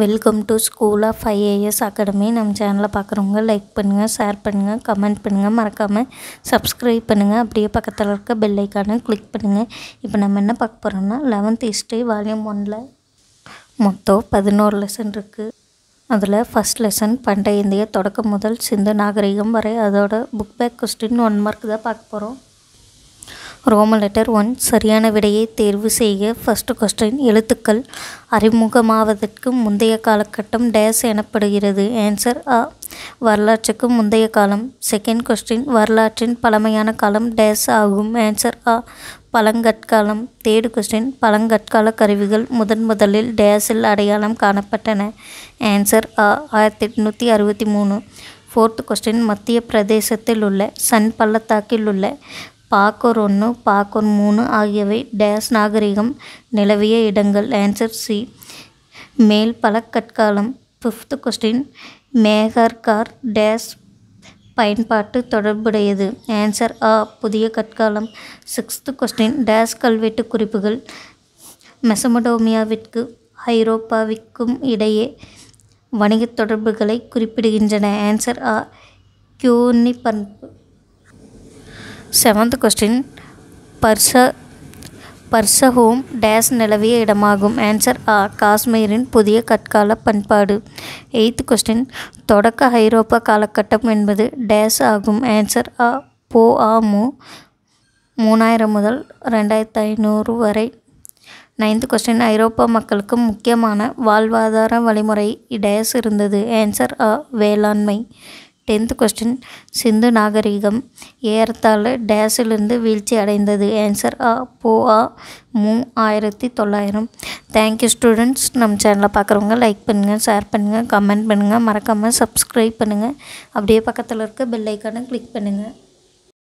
welcome to school of IAS academy நம்ம சேனலை பார்க்குறவங்க லைக் பண்ணுங்கள் ஷேர் பண்ணுங்கள் கமெண்ட் பண்ணுங்கள் மறக்காமல் சப்ஸ்கிரைப் பண்ணுங்கள் அப்படியே பக்கத்தில் இருக்க பெல் கிளிக் பண்ணுங்கள் இப்போ நம்ம என்ன பார்க்க போகிறோம்னா லெவன்த் ஹிஸ்ட்ரி வால்யூம் ஒனில் மொத்தம் பதினோரு லெசன் இருக்குது அதில் ஃபஸ்ட் லெசன் பண்டைய இந்திய தொடக்கம் முதல் சிந்து நாகரிகம் வரை அதோட book back question one mark தான் பார்க்க போகிறோம் ரோம லெட்டர் ஒன் சரியான விடையை தேர்வு செய்ய ஃபஸ்ட்டு கொஸ்டின் எழுத்துக்கள் அறிமுகமாவதற்கு முந்தைய காலகட்டம் டேஸ் எனப்படுகிறது ஆன்சர் அ வரலாற்றுக்கு முந்தைய காலம் செகண்ட் கொஸ்டின் வரலாற்றின் பழமையான காலம் டேஸ் ஆகும் ஆன்சர் அ பழங்கற்காலம் தேர்டு கொஸ்டின் பழங்கற்கால கருவிகள் முதன் முதலில் டேஸில் அடையாளம் காணப்பட்டன ஆன்சர் ஆ ஆயிரத்தி எட்நூற்றி அறுபத்தி மூணு ஃபோர்த் கொஸ்டின் மத்திய பிரதேசத்தில் உள்ள சன் பள்ளத்தாக்கில் உள்ள பாக்கோர் ஒன்று பாக்கோர் மூணு ஆகியவை டேஸ் நாகரிகம் நிலவிய இடங்கள் ஆன்சர் சி மேல் பல கற்காலம் ஃபிஃப்த் கொஸ்டின் மேகர்கார் டேஸ் பயன்பாட்டு தொடர்புடையது ஆன்சர் ஆ புதிய கற்காலம் சிக்ஸ்த்து கொஸ்டின் டேஸ் கல்வெட்டு குறிப்புகள் மெசமடோமியாவிற்கு ஐரோப்பாவிற்கும் இடையே வணிகத் தொடர்புகளை குறிப்பிடுகின்றன ஆன்சர் ஆ கியூனி பண்பு செவன்த் கொஸ்டின் பர்ச பர்சஹோம் டேஸ் நிலவிய இடமாகும் ஆன்சர் ஆ காஷ்மீரின் புதிய கற்கால பண்பாடு எயித்து கொஸ்டின் தொடக்க ஐரோப்பா காலகட்டம் என்பது டேஸ் ஆகும் ஆன்சர் ஆ போ ஆ மு மூணாயிரம் முதல் ரெண்டாயிரத்து ஐநூறு வரை நைன்த் கொஸ்டின் ஐரோப்பா மக்களுக்கு முக்கியமான வாழ்வாதார வழிமுறை டேஸ் இருந்தது ஆன்சர் அ வேளாண்மை டென்த் கொஸ்டின் சிந்து நாகரிகம் ஏறத்தாழ டேஸிலிருந்து வீழ்ச்சி அடைந்தது ஆன்சர் ஆ போ ஆ மூ ஆயிரத்தி தொள்ளாயிரம் தேங்க்யூ ஸ்டூடெண்ட்ஸ் நம்ம சேனலை பார்க்குறவங்க லைக் பண்ணுங்கள் ஷேர் பண்ணுங்கள் கமெண்ட் பண்ணுங்கள் மறக்காமல் சப்ஸ்கிரைப் பண்ணுங்கள் அப்படியே பக்கத்தில் இருக்க பெல் ஐக்கானை கிளிக் பண்ணுங்கள்